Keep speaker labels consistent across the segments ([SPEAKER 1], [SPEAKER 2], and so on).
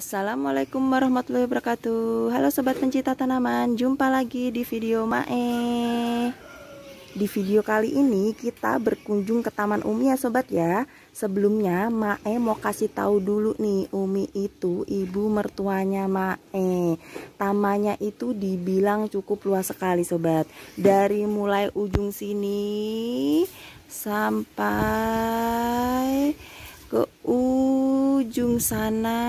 [SPEAKER 1] Assalamualaikum warahmatullahi wabarakatuh Halo Sobat Pencinta Tanaman Jumpa lagi di video Mae Di video kali ini kita berkunjung ke Taman Umi ya Sobat ya Sebelumnya Mae mau kasih tahu dulu nih Umi itu ibu mertuanya Mae Tamannya itu dibilang cukup luas sekali Sobat Dari mulai ujung sini Sampai ke ujung sana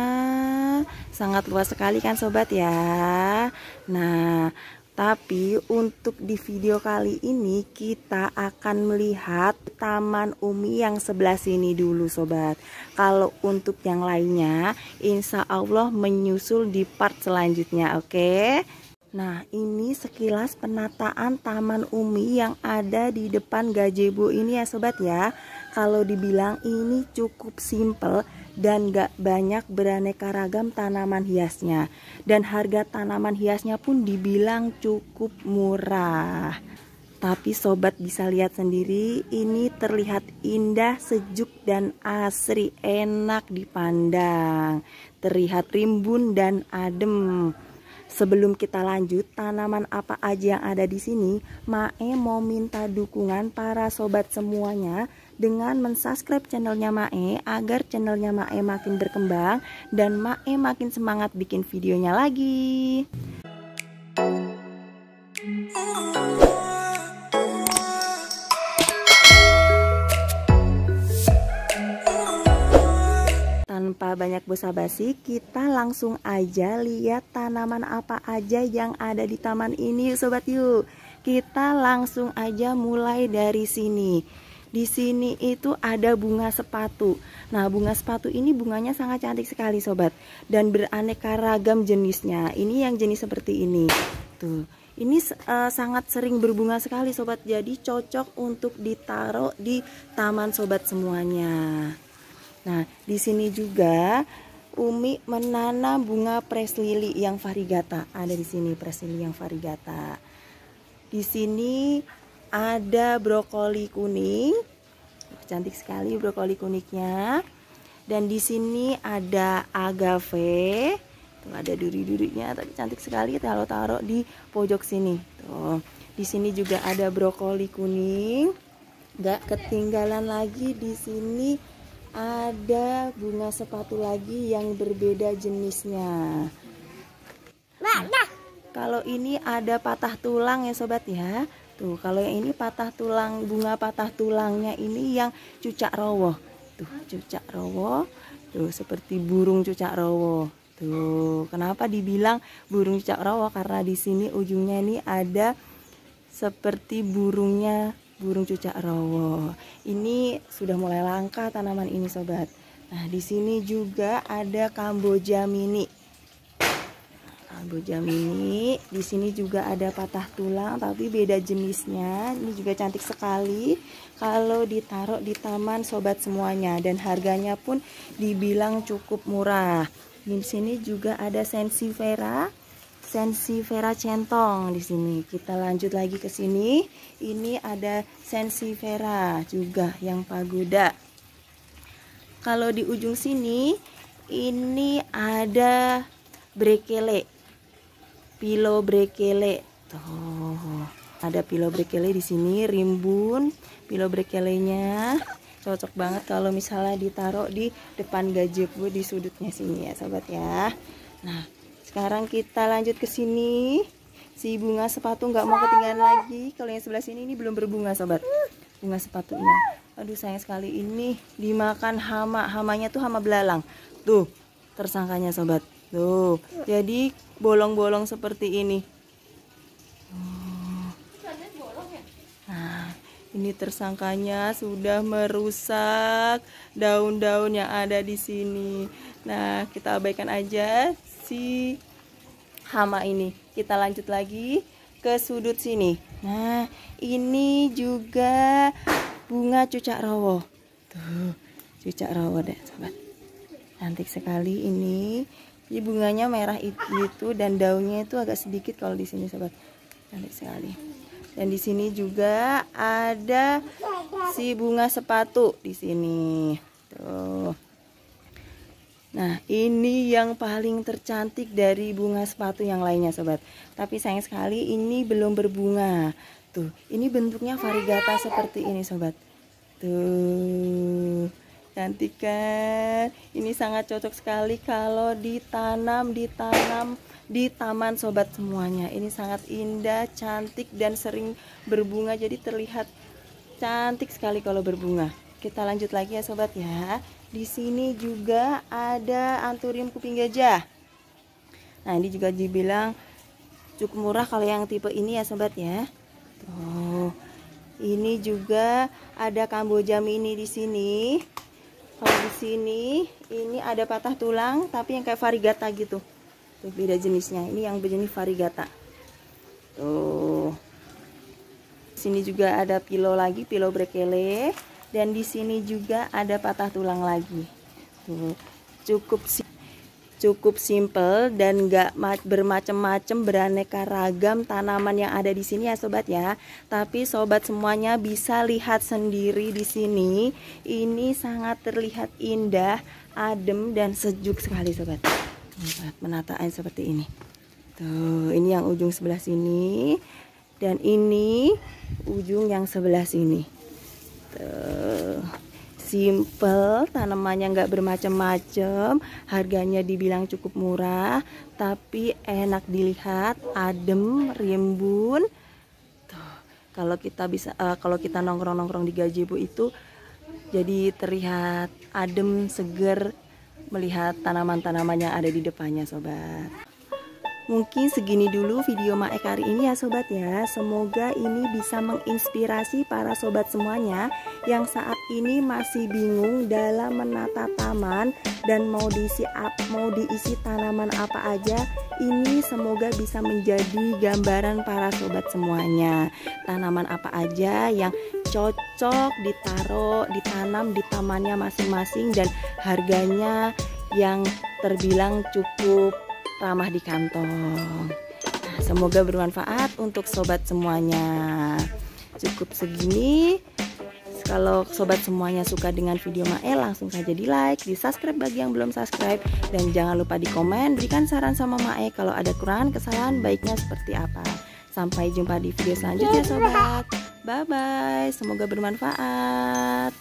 [SPEAKER 1] sangat luas sekali kan sobat ya nah tapi untuk di video kali ini kita akan melihat Taman Umi yang sebelah sini dulu sobat Kalau untuk yang lainnya insya Allah menyusul di part selanjutnya oke okay? Nah ini sekilas penataan Taman Umi yang ada di depan Gazebo ini ya sobat ya kalau dibilang ini cukup simple dan gak banyak beraneka ragam tanaman hiasnya dan harga tanaman hiasnya pun dibilang cukup murah tapi sobat bisa lihat sendiri ini terlihat indah sejuk dan asri enak dipandang terlihat rimbun dan adem Sebelum kita lanjut, tanaman apa aja yang ada di sini, Mae mau minta dukungan para sobat semuanya dengan mensubscribe channelnya Mae agar channelnya Mae makin berkembang dan Mae makin semangat bikin videonya lagi. tanpa banyak basa-basi, kita langsung aja lihat tanaman apa aja yang ada di taman ini, sobat yuk. Kita langsung aja mulai dari sini. Di sini itu ada bunga sepatu. Nah, bunga sepatu ini bunganya sangat cantik sekali, sobat. Dan beraneka ragam jenisnya. Ini yang jenis seperti ini. Tuh. Ini uh, sangat sering berbunga sekali, sobat. Jadi cocok untuk ditaruh di taman sobat semuanya. Nah, di sini juga Umi menanam bunga preslili yang varigata. Ada di sini preslili yang varigata. Di sini ada brokoli kuning. Cantik sekali brokoli kuningnya. Dan di sini ada agave. Tuh ada duri-durinya tapi cantik sekali kalau taruh di pojok sini. Tuh. Di sini juga ada brokoli kuning. nggak ketinggalan lagi di sini ada bunga sepatu lagi yang berbeda jenisnya. nah. Kalau ini ada patah tulang ya sobat ya. Tuh, gitu. kalau yang ini patah tulang, bunga patah tulangnya ini yang cucak rowo. Tuh, cucak rowo. Tuh, seperti burung cucak rowo. Tuh, kenapa dibilang burung cucak rowo? Karena di sini ujungnya ini ada seperti burungnya burung cucak rowo. Ini sudah mulai langka tanaman ini, sobat. Nah, di sini juga ada kamboja mini. Bu ini Di sini juga ada patah tulang tapi beda jenisnya. Ini juga cantik sekali kalau ditaruh di taman sobat semuanya dan harganya pun dibilang cukup murah. Di sini juga ada sensifera sensifera centong di sini. Kita lanjut lagi ke sini. Ini ada sensifera juga yang pagoda. Kalau di ujung sini ini ada brekele pilo brekele. Tuh, ada pilo brekele di sini, rimbun pilo brekelenya. Cocok banget kalau misalnya ditaruh di depan gajah gue di sudutnya sini ya, sobat ya. Nah, sekarang kita lanjut ke sini. Si bunga sepatu nggak mau ketinggalan lagi. Kalau yang sebelah sini ini belum berbunga, sobat. Bunga sepatunya. Aduh, sayang sekali ini dimakan hama. Hamanya tuh hama belalang. Tuh, tersangkanya, sobat. Tuh, gitu. jadi bolong-bolong seperti ini. Nah, ini tersangkanya sudah merusak daun-daun yang ada di sini. Nah, kita abaikan aja si hama ini. Kita lanjut lagi ke sudut sini. Nah, ini juga bunga cucak rawo. Tuh, cucak rawo deh, sobat. Cantik sekali ini jadi bunganya merah itu dan daunnya itu agak sedikit kalau di sini sobat cantik sekali dan di sini juga ada si bunga sepatu di sini tuh Nah ini yang paling tercantik dari bunga sepatu yang lainnya sobat Tapi sayang sekali ini belum berbunga Tuh ini bentuknya varigata seperti ini sobat Tuh cantikan ini sangat cocok sekali kalau ditanam ditanam di taman sobat semuanya ini sangat indah cantik dan sering berbunga jadi terlihat cantik sekali kalau berbunga kita lanjut lagi ya sobat ya di sini juga ada anturium kuping gajah nah ini juga dibilang cukup murah kalau yang tipe ini ya sobat ya tuh ini juga ada kamboja mini di sini kalau di sini ini ada patah tulang tapi yang kayak varigata gitu tuh beda jenisnya ini yang berjenis varigata tuh sini juga ada pilo lagi pilo brekele dan di sini juga ada patah tulang lagi tuh cukup cukup simple dan gak bermacam-macam beraneka ragam tanaman yang ada di sini ya sobat ya. Tapi sobat semuanya bisa lihat sendiri di sini. Ini sangat terlihat indah, adem dan sejuk sekali sobat. Penataan seperti ini. Tuh, ini yang ujung sebelah sini dan ini ujung yang sebelah sini. Tuh simple, tanamannya nggak bermacam-macam, harganya dibilang cukup murah, tapi enak dilihat, adem, rimbun. Tuh, kalau kita bisa uh, kalau kita nongkrong-nongkrong di Gazebo itu jadi terlihat adem, seger melihat tanaman tanamannya ada di depannya, sobat. Mungkin segini dulu video Mak Eka hari ini ya sobat ya. Semoga ini bisa menginspirasi para sobat semuanya yang saat ini masih bingung dalam menata taman dan mau diisi mau diisi tanaman apa aja. Ini semoga bisa menjadi gambaran para sobat semuanya. Tanaman apa aja yang cocok ditaruh, ditanam di tamannya masing-masing dan harganya yang terbilang cukup ramah di kantong. Nah, semoga bermanfaat untuk sobat semuanya. Cukup segini. Kalau sobat semuanya suka dengan video Mae, langsung saja di like, di subscribe bagi yang belum subscribe, dan jangan lupa di komen, berikan saran sama Mae kalau ada kurang kesalahan baiknya seperti apa. Sampai jumpa di video selanjutnya sobat. Bye bye, semoga bermanfaat.